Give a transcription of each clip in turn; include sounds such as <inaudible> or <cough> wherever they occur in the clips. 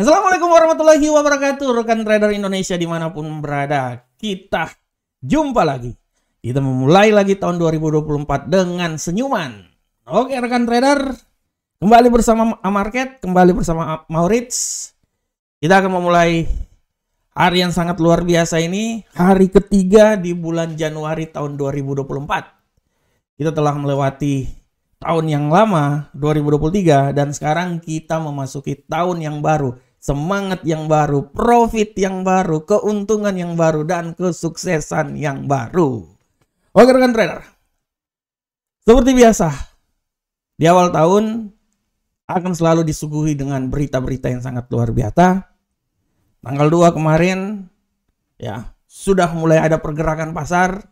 Assalamualaikum warahmatullahi wabarakatuh Rekan trader Indonesia dimanapun berada Kita jumpa lagi Kita memulai lagi tahun 2024 dengan senyuman Oke rekan trader Kembali bersama Market Kembali bersama Maurits Kita akan memulai hari yang sangat luar biasa ini Hari ketiga di bulan Januari tahun 2024 Kita telah melewati tahun yang lama 2023 dan sekarang kita memasuki tahun yang baru semangat yang baru, profit yang baru, keuntungan yang baru, dan kesuksesan yang baru. Oke rekan trader, seperti biasa, di awal tahun akan selalu disuguhi dengan berita-berita yang sangat luar biasa. Tanggal 2 kemarin, ya sudah mulai ada pergerakan pasar,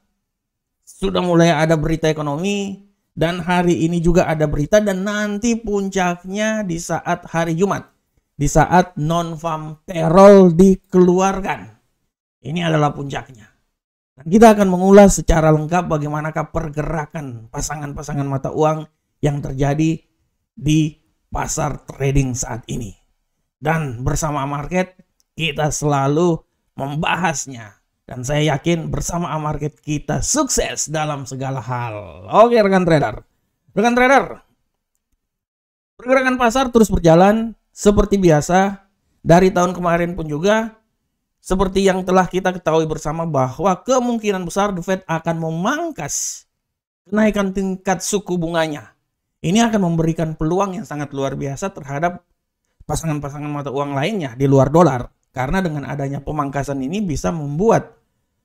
sudah mulai ada berita ekonomi, dan hari ini juga ada berita dan nanti puncaknya di saat hari Jumat di saat non-farm dikeluarkan. Ini adalah puncaknya. Dan kita akan mengulas secara lengkap bagaimanakah pergerakan pasangan-pasangan mata uang yang terjadi di pasar trading saat ini. Dan bersama market kita selalu membahasnya. Dan saya yakin bersama market kita sukses dalam segala hal. Oke rekan trader. Rekan trader, pergerakan pasar terus berjalan seperti biasa dari tahun kemarin pun juga seperti yang telah kita ketahui bersama bahwa kemungkinan besar The Fed akan memangkas kenaikan tingkat suku bunganya. Ini akan memberikan peluang yang sangat luar biasa terhadap pasangan-pasangan mata uang lainnya di luar dolar. Karena dengan adanya pemangkasan ini bisa membuat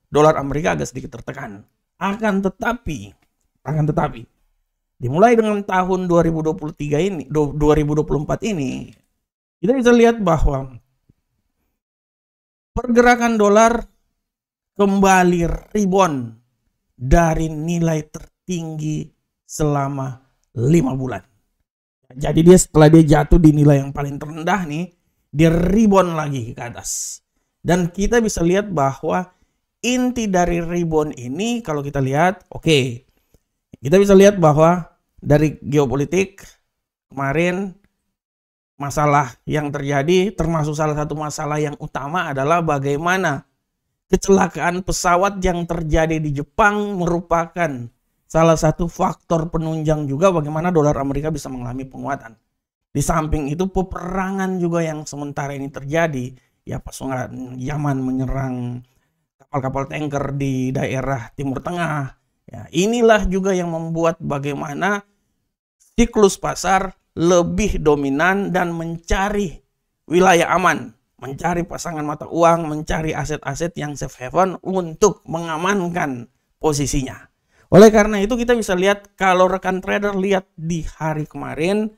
dolar Amerika agak sedikit tertekan. Akan tetapi, akan tetapi, dimulai dengan tahun 2023 ini, 2024 ini, kita bisa lihat bahwa pergerakan dolar kembali rebound dari nilai tertinggi selama lima bulan. Jadi dia setelah dia jatuh di nilai yang paling terendah nih, dia rebound lagi ke atas. Dan kita bisa lihat bahwa inti dari rebound ini kalau kita lihat, oke. Okay, kita bisa lihat bahwa dari geopolitik kemarin masalah yang terjadi termasuk salah satu masalah yang utama adalah bagaimana kecelakaan pesawat yang terjadi di Jepang merupakan salah satu faktor penunjang juga bagaimana dolar Amerika bisa mengalami penguatan. Di samping itu peperangan juga yang sementara ini terjadi ya pasukan Yaman menyerang kapal-kapal tanker di daerah Timur Tengah. Ya, inilah juga yang membuat bagaimana siklus pasar lebih dominan dan mencari wilayah aman, mencari pasangan mata uang, mencari aset-aset yang safe haven untuk mengamankan posisinya. Oleh karena itu kita bisa lihat kalau rekan trader lihat di hari kemarin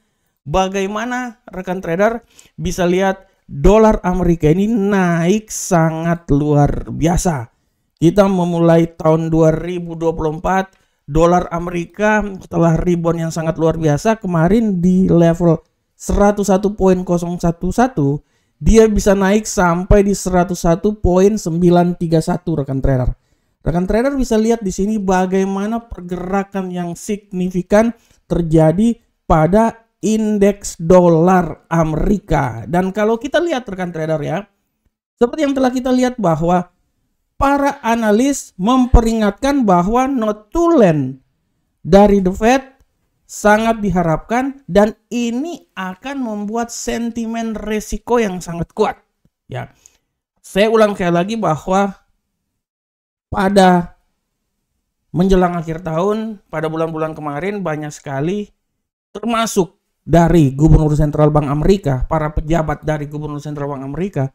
bagaimana rekan trader bisa lihat dolar Amerika ini naik sangat luar biasa. Kita memulai tahun 2024 dolar Amerika setelah rebound yang sangat luar biasa kemarin di level 101.011 dia bisa naik sampai di 101.931 rekan trader. Rekan trader bisa lihat di sini bagaimana pergerakan yang signifikan terjadi pada indeks dolar Amerika. Dan kalau kita lihat rekan trader ya, seperti yang telah kita lihat bahwa para analis memperingatkan bahwa notulen dari The Fed sangat diharapkan dan ini akan membuat sentimen resiko yang sangat kuat. Ya, saya ulang sekali lagi bahwa pada menjelang akhir tahun, pada bulan-bulan kemarin banyak sekali termasuk dari Gubernur Sentral Bank Amerika, para pejabat dari Gubernur Sentral Bank Amerika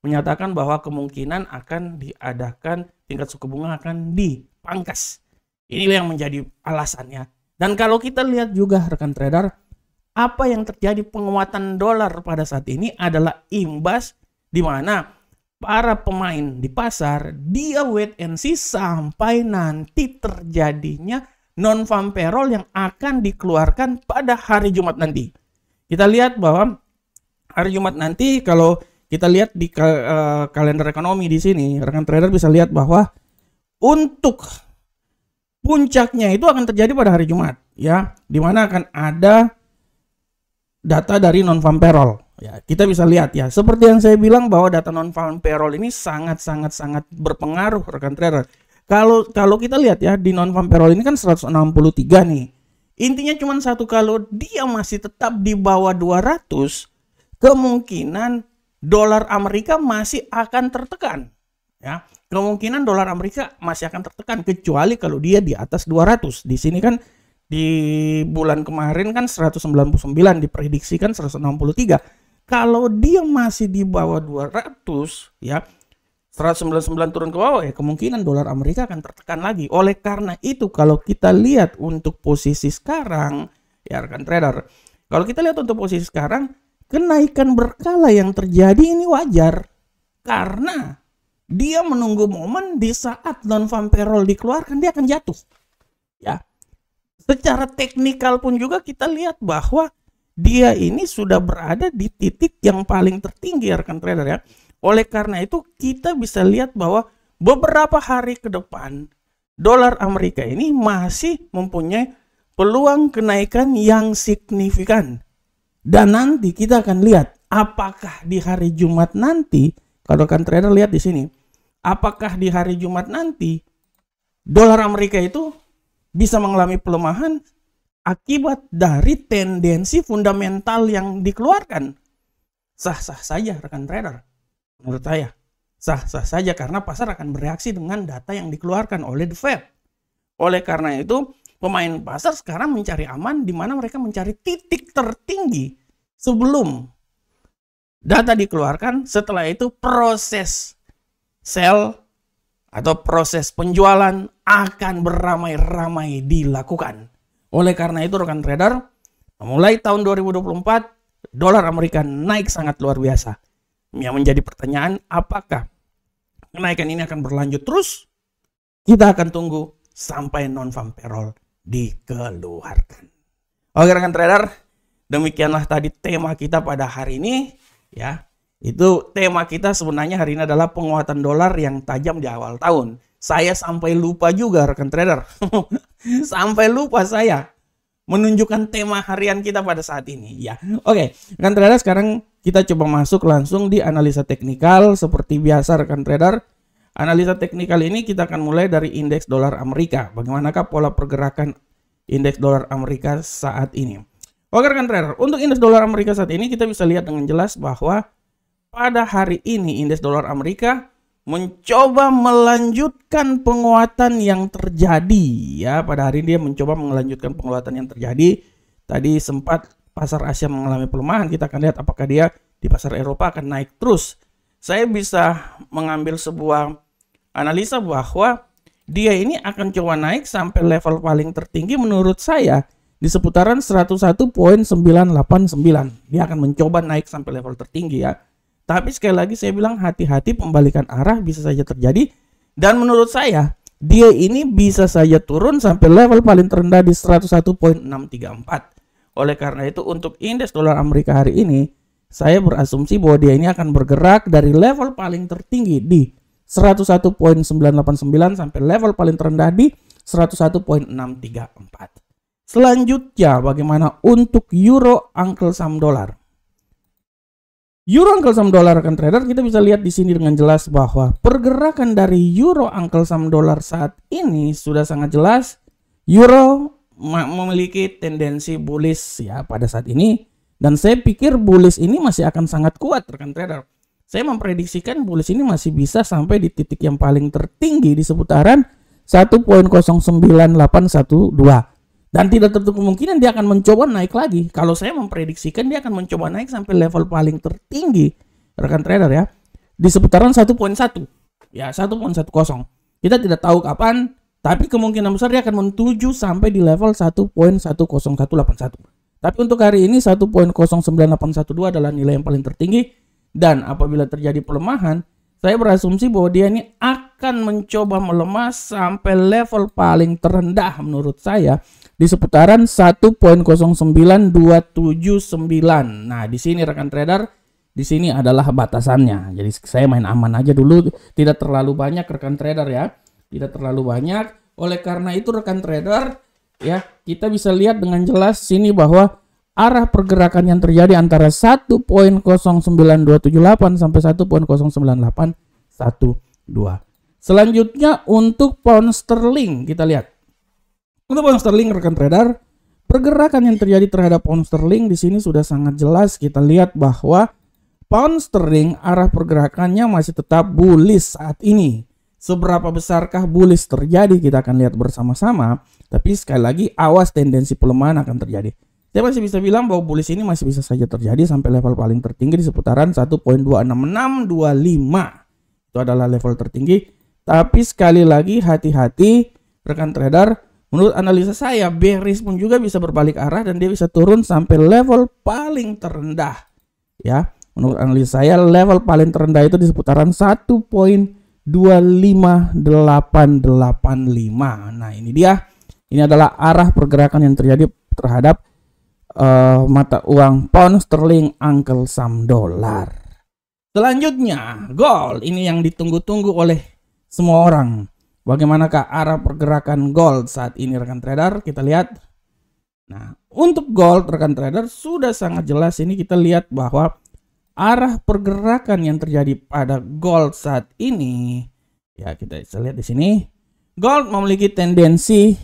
menyatakan bahwa kemungkinan akan diadakan tingkat suku bunga akan dipangkas. Inilah yang menjadi alasannya. Dan kalau kita lihat juga rekan trader, apa yang terjadi penguatan dolar pada saat ini adalah imbas di mana para pemain di pasar dia wait and see sampai nanti terjadinya non farm payroll yang akan dikeluarkan pada hari Jumat nanti. Kita lihat bahwa hari Jumat nanti kalau kita lihat di ka uh, kalender ekonomi di sini, rekan trader bisa lihat bahwa untuk puncaknya itu akan terjadi pada hari Jumat, ya, di mana akan ada data dari non farm payroll. Ya, kita bisa lihat ya, seperti yang saya bilang bahwa data non farm payroll ini sangat-sangat sangat berpengaruh rekan trader. Kalau kalau kita lihat ya di non farm payroll ini kan 163 nih. Intinya cuma satu kalau dia masih tetap di bawah 200, kemungkinan dolar Amerika masih akan tertekan. Ya, kemungkinan dolar Amerika masih akan tertekan kecuali kalau dia di atas 200. Di sini kan di bulan kemarin kan 199 diprediksikan 163. Kalau dia masih di bawah 200 ya 199 turun ke bawah ya kemungkinan dolar Amerika akan tertekan lagi. Oleh karena itu kalau kita lihat untuk posisi sekarang ya rekan trader, kalau kita lihat untuk posisi sekarang kenaikan berkala yang terjadi ini wajar karena dia menunggu momen di saat non farm payroll dikeluarkan dia akan jatuh. Ya. Secara teknikal pun juga kita lihat bahwa dia ini sudah berada di titik yang paling tertinggi ya, rekan trader ya. Oleh karena itu kita bisa lihat bahwa beberapa hari ke depan dolar Amerika ini masih mempunyai peluang kenaikan yang signifikan dan nanti kita akan lihat apakah di hari Jumat nanti, kalau kan trader lihat di sini, apakah di hari Jumat nanti dolar Amerika itu bisa mengalami pelemahan akibat dari tendensi fundamental yang dikeluarkan. Sah-sah saja rekan trader, menurut saya. Sah-sah saja karena pasar akan bereaksi dengan data yang dikeluarkan oleh The Fed. Oleh karena itu, pemain pasar sekarang mencari aman di mana mereka mencari titik tertinggi sebelum data dikeluarkan, setelah itu proses sel atau proses penjualan akan beramai-ramai dilakukan. Oleh karena itu rekan trader, mulai tahun 2024 dolar Amerika naik sangat luar biasa. Yang menjadi pertanyaan apakah kenaikan ini akan berlanjut terus? Kita akan tunggu sampai non farm payroll dikeluarkan. Oke rekan trader, Demikianlah tadi tema kita pada hari ini ya. Itu tema kita sebenarnya hari ini adalah penguatan dolar yang tajam di awal tahun. Saya sampai lupa juga rekan trader. <laughs> sampai lupa saya menunjukkan tema harian kita pada saat ini ya. Oke, rekan trader sekarang kita coba masuk langsung di analisa teknikal seperti biasa rekan trader. Analisa teknikal ini kita akan mulai dari indeks dolar Amerika. Bagaimanakah pola pergerakan indeks dolar Amerika saat ini? Oke rekan trader, untuk indeks dolar Amerika saat ini kita bisa lihat dengan jelas bahwa pada hari ini indeks dolar Amerika mencoba melanjutkan penguatan yang terjadi ya pada hari ini dia mencoba melanjutkan penguatan yang terjadi tadi sempat pasar Asia mengalami pelemahan kita akan lihat apakah dia di pasar Eropa akan naik terus saya bisa mengambil sebuah analisa bahwa dia ini akan coba naik sampai level paling tertinggi menurut saya di seputaran 101.989. Dia akan mencoba naik sampai level tertinggi ya. Tapi sekali lagi saya bilang hati-hati pembalikan arah bisa saja terjadi dan menurut saya dia ini bisa saja turun sampai level paling terendah di 101.634. Oleh karena itu untuk indeks dolar Amerika hari ini saya berasumsi bahwa dia ini akan bergerak dari level paling tertinggi di 101.989 sampai level paling terendah di 101.634. Selanjutnya bagaimana untuk euro uncle sam dollar? Euro uncle sam dollar akan trader kita bisa lihat di sini dengan jelas bahwa pergerakan dari euro uncle sam dollar saat ini sudah sangat jelas. Euro memiliki tendensi bullish ya pada saat ini dan saya pikir bullish ini masih akan sangat kuat rekan trader. Saya memprediksikan bullish ini masih bisa sampai di titik yang paling tertinggi di seputaran 1.09812 dan tidak tertutup kemungkinan dia akan mencoba naik lagi. Kalau saya memprediksikan dia akan mencoba naik sampai level paling tertinggi rekan trader ya di seputaran 1.1. Ya, 1.10. Kita tidak tahu kapan, tapi kemungkinan besar dia akan menuju sampai di level 1.10181. Tapi untuk hari ini 1.09812 adalah nilai yang paling tertinggi dan apabila terjadi pelemahan, saya berasumsi bahwa dia ini akan mencoba melemah sampai level paling terendah menurut saya di seputaran 1.09279. Nah, di sini rekan trader, di sini adalah batasannya. Jadi saya main aman aja dulu, tidak terlalu banyak rekan trader ya. Tidak terlalu banyak. Oleh karena itu rekan trader ya, kita bisa lihat dengan jelas sini bahwa arah pergerakan yang terjadi antara 1.09278 sampai 1.09812. Selanjutnya untuk pound sterling kita lihat. Untuk pound sterling rekan trader, pergerakan yang terjadi terhadap pound sterling di sini sudah sangat jelas. Kita lihat bahwa pound sterling arah pergerakannya masih tetap bullish saat ini. Seberapa besarkah bullish terjadi kita akan lihat bersama-sama. Tapi sekali lagi awas tendensi pelemahan akan terjadi. Saya masih bisa bilang bahwa bullish ini masih bisa saja terjadi sampai level paling tertinggi di seputaran 1.26625. Itu adalah level tertinggi. Tapi sekali lagi hati-hati rekan trader Menurut analisa saya, bearish pun juga bisa berbalik arah dan dia bisa turun sampai level paling terendah. Ya, menurut analisa saya level paling terendah itu di seputaran 1.25885. Nah, ini dia. Ini adalah arah pergerakan yang terjadi terhadap uh, mata uang pound sterling Uncle Sam dollar. Selanjutnya, gold ini yang ditunggu-tunggu oleh semua orang. Bagaimanakah arah pergerakan gold saat ini rekan trader? Kita lihat. Nah, untuk gold rekan trader sudah sangat jelas ini kita lihat bahwa arah pergerakan yang terjadi pada gold saat ini ya kita bisa lihat di sini gold memiliki tendensi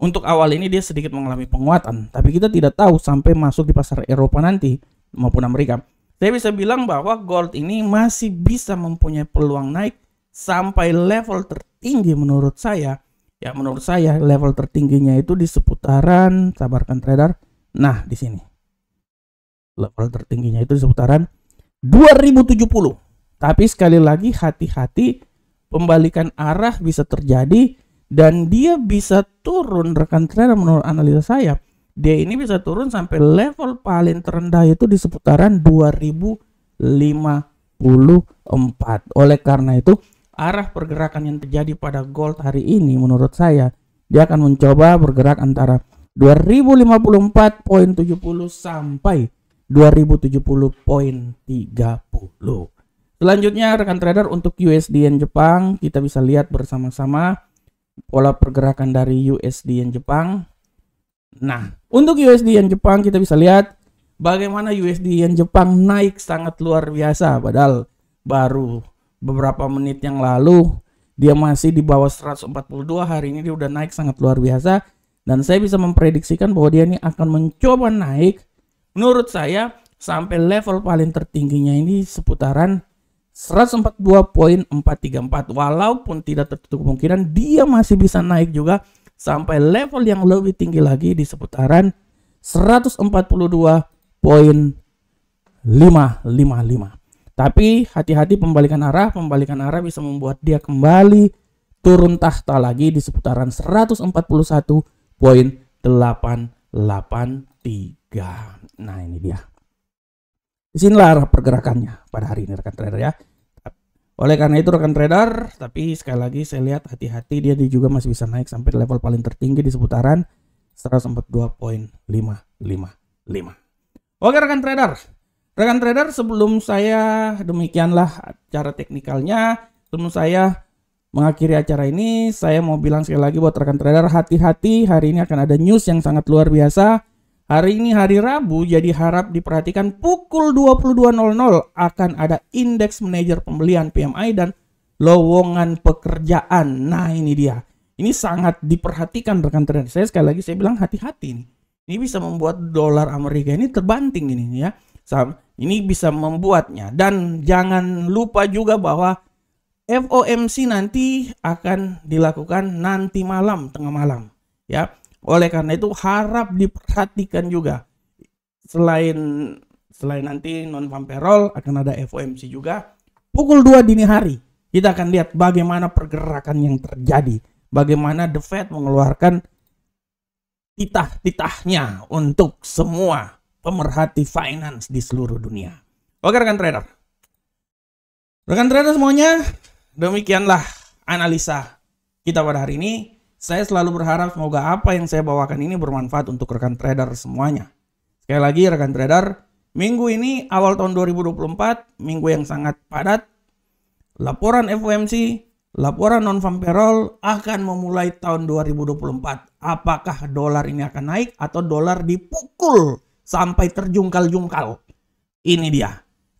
untuk awal ini dia sedikit mengalami penguatan, tapi kita tidak tahu sampai masuk di pasar Eropa nanti maupun Amerika. Saya bisa bilang bahwa gold ini masih bisa mempunyai peluang naik sampai level tertinggi menurut saya ya menurut saya level tertingginya itu di seputaran sabarkan trader nah di sini level tertingginya itu di seputaran 2070 tapi sekali lagi hati-hati pembalikan arah bisa terjadi dan dia bisa turun rekan trader menurut analisa saya dia ini bisa turun sampai level paling terendah itu di seputaran 2054 oleh karena itu arah pergerakan yang terjadi pada gold hari ini menurut saya dia akan mencoba bergerak antara 2054.70 sampai 2070.30. Selanjutnya rekan trader untuk USD yen Jepang kita bisa lihat bersama-sama pola pergerakan dari USD yen Jepang. Nah, untuk USD yen Jepang kita bisa lihat bagaimana USD yen Jepang naik sangat luar biasa padahal baru beberapa menit yang lalu dia masih di bawah 142 hari ini dia udah naik sangat luar biasa dan saya bisa memprediksikan bahwa dia ini akan mencoba naik menurut saya sampai level paling tertingginya ini seputaran 142.434 walaupun tidak tertutup kemungkinan dia masih bisa naik juga sampai level yang lebih tinggi lagi di seputaran 142.555 tapi hati-hati pembalikan arah, pembalikan arah bisa membuat dia kembali turun tahta lagi di seputaran 141.883. Nah ini dia. Disinilah arah pergerakannya pada hari ini rekan trader ya. Oleh karena itu rekan trader, tapi sekali lagi saya lihat hati-hati dia juga masih bisa naik sampai level paling tertinggi di seputaran 142.555. Oke rekan trader, Rekan trader sebelum saya demikianlah cara teknikalnya, sebelum saya mengakhiri acara ini, saya mau bilang sekali lagi buat rekan trader hati-hati hari ini akan ada news yang sangat luar biasa. Hari ini hari Rabu jadi harap diperhatikan pukul 22.00 akan ada indeks manajer pembelian PMI dan lowongan pekerjaan. Nah, ini dia. Ini sangat diperhatikan rekan trader. Saya sekali lagi saya bilang hati-hati nih. Ini bisa membuat dolar Amerika ini terbanting ini ya. Ini bisa membuatnya dan jangan lupa juga bahwa FOMC nanti akan dilakukan nanti malam tengah malam ya. Oleh karena itu harap diperhatikan juga. Selain selain nanti non farm payroll akan ada FOMC juga pukul 2 dini hari. Kita akan lihat bagaimana pergerakan yang terjadi, bagaimana The Fed mengeluarkan titah-titahnya untuk semua pemerhati finance di seluruh dunia. Oke rekan trader. Rekan trader semuanya, demikianlah analisa kita pada hari ini. Saya selalu berharap semoga apa yang saya bawakan ini bermanfaat untuk rekan trader semuanya. Sekali lagi rekan trader, minggu ini awal tahun 2024, minggu yang sangat padat. Laporan FOMC, laporan non-farm payroll akan memulai tahun 2024. Apakah dolar ini akan naik atau dolar dipukul sampai terjungkal-jungkal. Ini dia.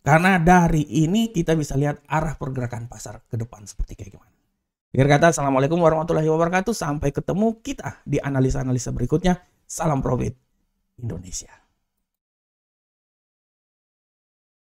Karena dari ini kita bisa lihat arah pergerakan pasar ke depan seperti kayak gimana. Akhir kata, Assalamualaikum warahmatullahi wabarakatuh. Sampai ketemu kita di analisa-analisa berikutnya. Salam profit Indonesia.